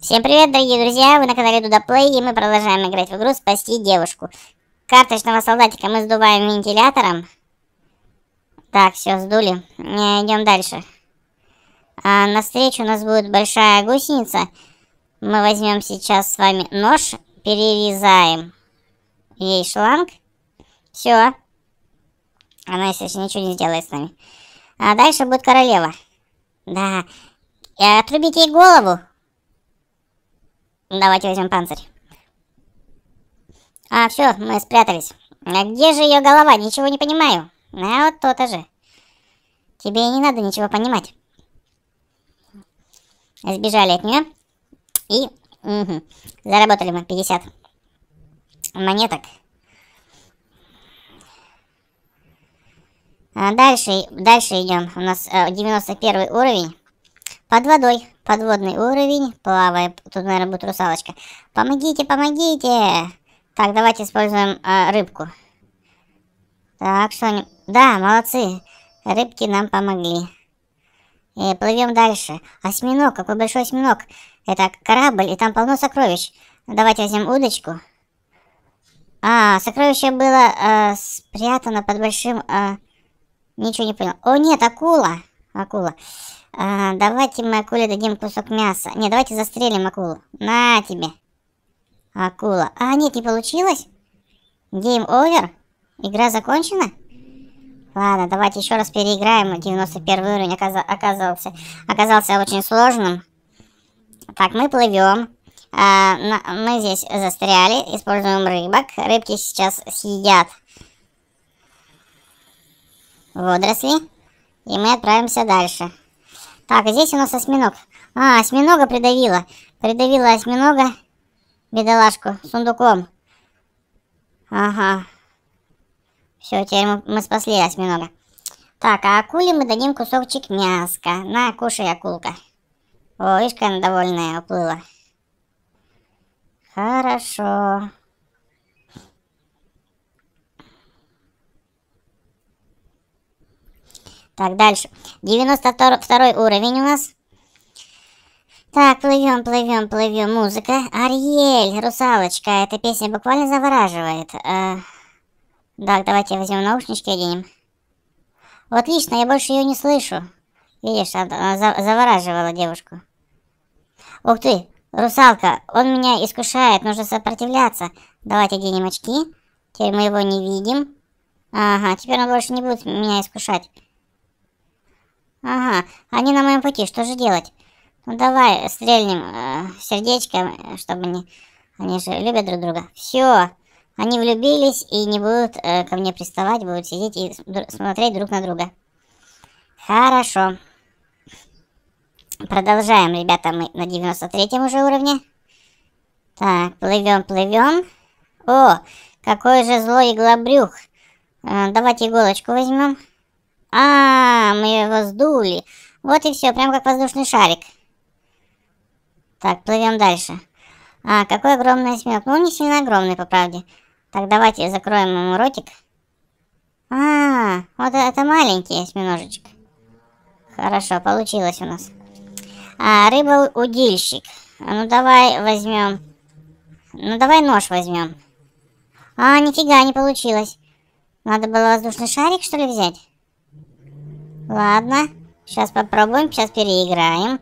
Всем привет, дорогие друзья! Вы на канале Дуда Плей, и мы продолжаем играть в игру «Спасти девушку». Карточного солдатика мы сдуваем вентилятором. Так, все, сдули. Э, Идем дальше. А, на встречу у нас будет большая гусеница. Мы возьмем сейчас с вами нож, перерезаем ей шланг. Все. Она сейчас ничего не сделает с нами. А дальше будет королева. Да. Э, Отрубите ей голову. Давайте возьмем панцирь. А, все, мы спрятались. А где же ее голова? Ничего не понимаю. А вот то-то же. Тебе и не надо ничего понимать. Сбежали от нее. И угу, заработали мы 50 монеток. А дальше, дальше идем. У нас 91 э, уровень. Под водой. Подводный уровень. Плавая. Тут, наверное, будет русалочка. Помогите, помогите! Так, давайте используем э, рыбку. Так, что они... Да, молодцы. Рыбки нам помогли. И э, плывем дальше. Осьминог. Какой большой осьминог. Это корабль, и там полно сокровищ. Давайте возьмем удочку. А, сокровище было э, спрятано под большим... Э... Ничего не понял. О, нет, акула. Акула. А, давайте мы акуле дадим кусок мяса. Не, давайте застрелим акулу. На тебе. Акула. А, нет, не получилось. Гейм овер. Игра закончена. Ладно, давайте еще раз переиграем. 91 уровень оказался, оказался очень сложным. Так, мы плывем. А, на, мы здесь застряли. Используем рыбок. Рыбки сейчас съедят водоросли. И мы отправимся дальше. Так, здесь у нас осьминог. А, осьминога придавила. Придавила осьминога, бедолашку, сундуком. Ага. Все, теперь мы, мы спасли осьминога. Так, а акуле мы дадим кусочек мяска. На, кушай, акулка. О, видишь, как она довольная уплыла. Хорошо. Так, дальше. 92 уровень у нас. Так, плывем, плывем, плывем. Музыка. Ариэль, русалочка. Эта песня буквально завораживает. Э, так, давайте возьмем наушнички оденем. Вот лично, я больше ее не слышу. Видишь, она завораживала девушку. Ух ты, русалка, он меня искушает, нужно сопротивляться. Давайте оденем очки. Теперь мы его не видим. Ага, теперь он больше не будет меня искушать. Ага, они на моем пути, что же делать? Ну давай стрельнем э, сердечком, чтобы они Они же любят друг друга. Все, они влюбились и не будут э, ко мне приставать, будут сидеть и смотреть друг на друга. Хорошо. Продолжаем, ребята, мы на 93 уже уровне. Так, плывем, плывем. О, какой же злой иглобрюх. Э, давайте иголочку возьмем. А, мы его сдули. Вот и все, прям как воздушный шарик. Так, плывем дальше. А, какой огромный осьминог. Ну, не сильно огромный, по правде. Так, давайте закроем ему ротик. А, вот э, это маленький осьминожечек. Хорошо, получилось у нас. А, рыба-удильщик. А ну, давай возьмем... Ну, давай нож возьмем. А, нифига, не получилось. Надо было воздушный шарик, что ли, взять? Ладно. Сейчас попробуем, сейчас переиграем.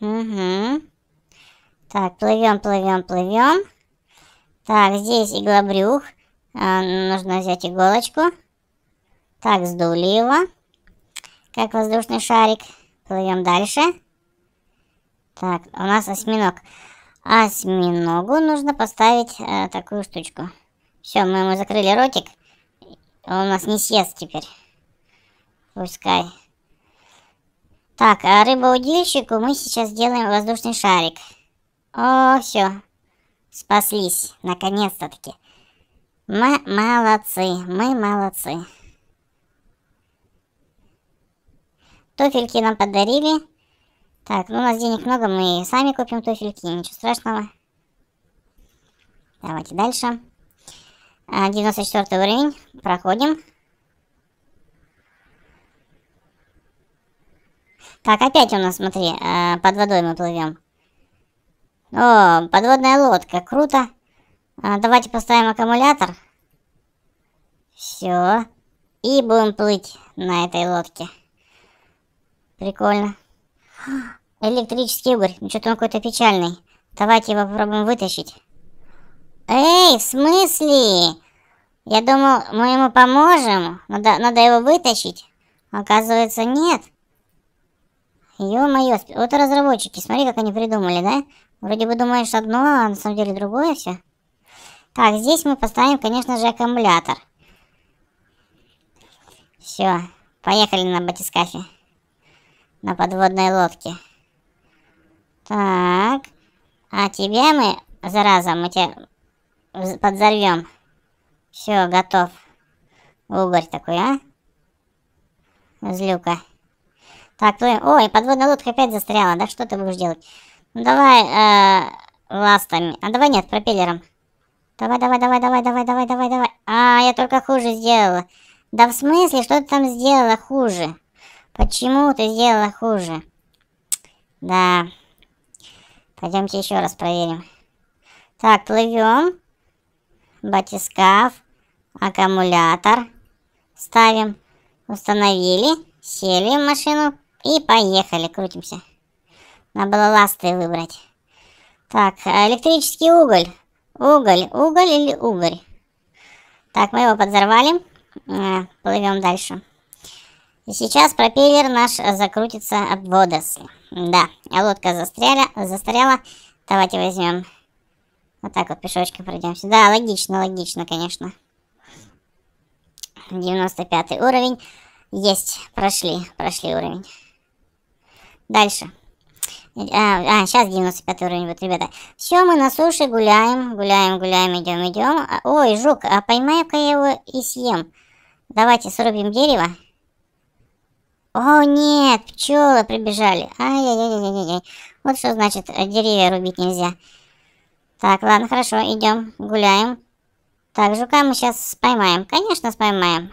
Угу. Так, плывем, плывем, плывем. Так, здесь иглобрюх. А, нужно взять иголочку. Так, сдули его. Как воздушный шарик. Плывем дальше. Так, у нас осьминог. Осьминогу нужно поставить э, такую штучку. Все, мы ему закрыли ротик. А он нас не съест теперь. Пускай. Так, а рыбоудильщику мы сейчас сделаем воздушный шарик. О, все. Спаслись. наконец таки. Мы молодцы. Мы молодцы. Туфельки нам подарили. Так, ну у нас денег много, мы сами купим туфельки, ничего страшного. Давайте дальше. 94 э, уровень. Проходим. Так, опять у нас, смотри, э, под водой мы плывем. О, подводная лодка. Круто. Э, давайте поставим аккумулятор. Все. И будем плыть на этой лодке. Прикольно. Электрический угорь. Ну, что-то он какой-то печальный. Давайте его попробуем вытащить. Эй, в смысле? Я думал, мы ему поможем. Надо, надо его вытащить. Оказывается, нет. Ё-моё, вот и разработчики, смотри, как они придумали, да? Вроде бы думаешь одно, а на самом деле другое все. Так, здесь мы поставим, конечно же, аккумулятор. Все, поехали на батискафе. На подводной лодке. Так. А тебя мы, зараза, мы тебя подзорвем. Все, готов. Угорь такой, а? Злюка. Так, твой... Ой, подводная лодка опять застряла, да? Что ты будешь делать? Ну, давай, э, ластами. А давай нет, пропеллером. Давай, давай, давай, давай, давай, давай, давай, давай. А, я только хуже сделала. Да в смысле, что ты там сделала хуже? Почему ты сделала хуже? Да. Пойдемте еще раз проверим. Так, плывем батискаф, аккумулятор. Ставим, установили, сели в машину и поехали, крутимся. Надо было ласты выбрать. Так, электрический уголь. Уголь, уголь или угорь? Так, мы его подзорвали. Э, плывем дальше. И сейчас пропеллер наш закрутится от водоросли. Да, лодка застряла, застряла. Давайте возьмем вот так вот пешочком пройдемся. Да, логично, логично, конечно. 95 уровень. Есть, прошли, прошли уровень. Дальше. А, а, сейчас 95 уровень, будет, ребята. Все, мы на суше гуляем, гуляем, гуляем, идем, идем. А, ой, жук, а поймаю-ка я его и съем. Давайте срубим дерево. О, нет, пчелы прибежали. Ай-яй-яй-яй-яй. Вот что значит, э, деревья рубить нельзя. Так, ладно, хорошо, идем, гуляем. Так, жука мы сейчас споймаем, Конечно, споймаем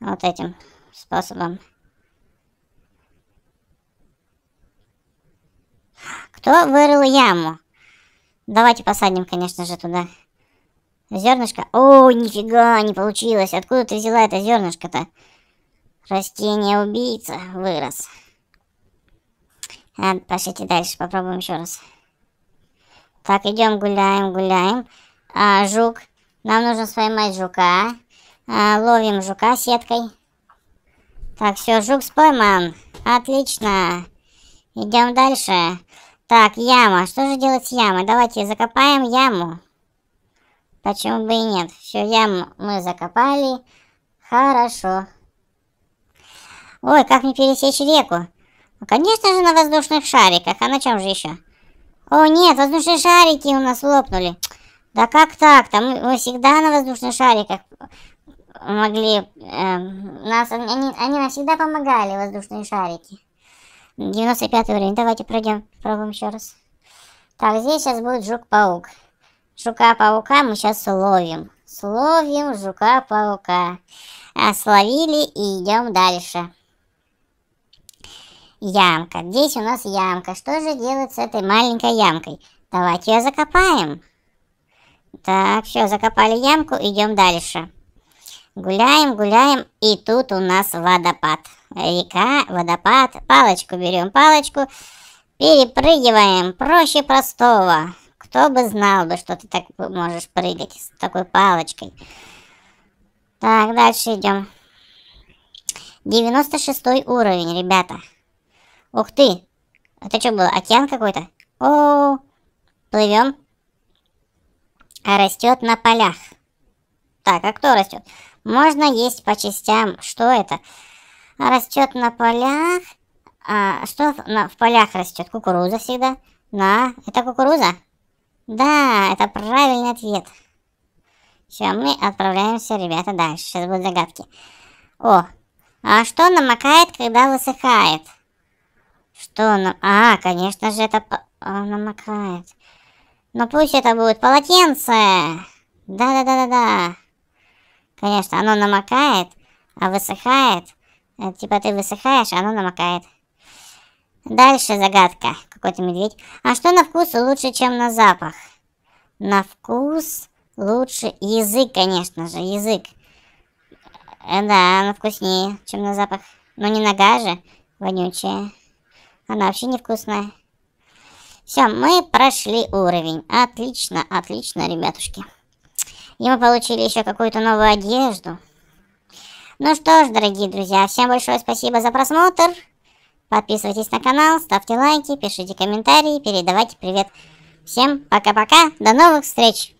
Вот этим способом. Кто вырыл яму? Давайте посадим, конечно же, туда. Зернышко. О, нифига, не получилось. Откуда ты взяла это зернышко-то? Растение-убийца вырос. Ладно, пошлите дальше, попробуем еще раз. Так, идем гуляем, гуляем. А, жук. Нам нужно поймать жука. А, ловим жука сеткой. Так, все, жук спойман. Отлично. Идем дальше. Так, яма. Что же делать с ямой? Давайте закопаем яму. Почему бы и нет? Все, яму мы закопали. Хорошо. Ой, как мне пересечь реку? конечно же, на воздушных шариках. А на чем же еще? О, нет, воздушные шарики у нас лопнули. Да как так-то? Мы, мы всегда на воздушных шариках могли... Э, нас, они, они нам всегда помогали, воздушные шарики. 95 уровень. Давайте пройдем, пробуем еще раз. Так, здесь сейчас будет жук-паук. Жука-паука мы сейчас ловим. Словим жука-паука. А, словили и идем дальше. Ямка. Здесь у нас ямка. Что же делать с этой маленькой ямкой? Давайте ее закопаем. Так, все, закопали ямку, идем дальше. Гуляем, гуляем, и тут у нас водопад. Река, водопад, палочку берем, палочку, перепрыгиваем, проще простого. Кто бы знал бы, что ты так можешь прыгать с такой палочкой. Так, дальше идем. 96 уровень, ребята. Ух ты! Это что было? Океан какой-то? О, -о, -о. плывем. А растет на полях. Так, а кто растет? Можно есть по частям. Что это? Растет на полях. А, что в, на, в полях растет? Кукуруза всегда. На, это кукуруза? Да, это правильный ответ. Все, мы отправляемся, ребята, дальше. Сейчас будут загадки. О, а что намокает, когда высыхает? Что нам... А, конечно же, это Он намокает. Но пусть это будет полотенце. Да-да-да-да-да. Конечно, оно намокает, а высыхает. Э, типа ты высыхаешь, а оно намокает. Дальше загадка. Какой-то медведь. А что на вкус лучше, чем на запах? На вкус лучше язык, конечно же, язык. Э, да, она вкуснее, чем на запах. Но не нога же, вонючая. Она вообще невкусная. Все, мы прошли уровень. Отлично, отлично, ребятушки. И мы получили еще какую-то новую одежду. Ну что ж, дорогие друзья, всем большое спасибо за просмотр. Подписывайтесь на канал, ставьте лайки, пишите комментарии, передавайте привет. Всем пока-пока, до новых встреч!